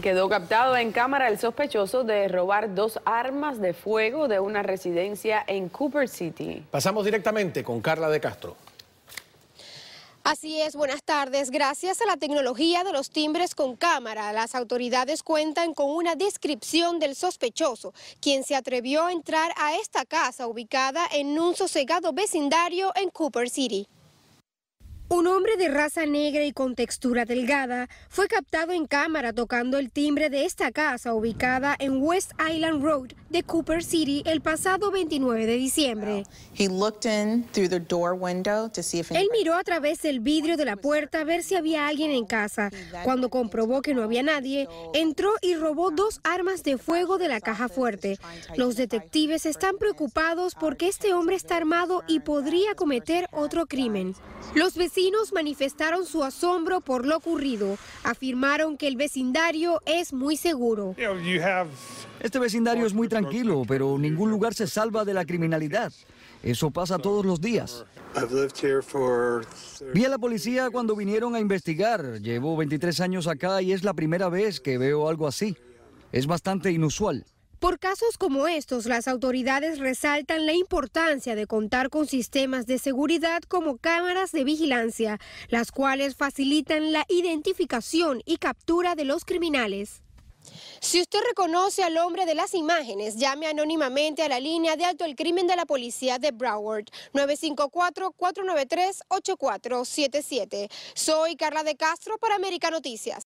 Quedó captado en cámara el sospechoso de robar dos armas de fuego de una residencia en Cooper City. Pasamos directamente con Carla de Castro. Así es, buenas tardes. Gracias a la tecnología de los timbres con cámara, las autoridades cuentan con una descripción del sospechoso, quien se atrevió a entrar a esta casa ubicada en un sosegado vecindario en Cooper City. Un hombre de raza negra y con textura delgada fue captado en cámara tocando el timbre de esta casa ubicada en West Island Road, de Cooper City el pasado 29 de diciembre. Él miró a través del vidrio de la puerta a ver si había alguien en casa. Cuando comprobó que no había nadie, entró y robó dos armas de fuego de la caja fuerte. Los detectives están preocupados porque este hombre está armado y podría cometer otro crimen. Los vecinos manifestaron su asombro por lo ocurrido. Afirmaron que el vecindario es muy seguro. Este vecindario es muy tranquilo tranquilo, pero ningún lugar se salva de la criminalidad. Eso pasa todos los días. Vi a la policía cuando vinieron a investigar. Llevo 23 años acá y es la primera vez que veo algo así. Es bastante inusual. Por casos como estos, las autoridades resaltan la importancia de contar con sistemas de seguridad como cámaras de vigilancia, las cuales facilitan la identificación y captura de los criminales. Si usted reconoce al hombre de las imágenes, llame anónimamente a la línea de alto el crimen de la policía de Broward, 954-493-8477. Soy Carla de Castro para América Noticias.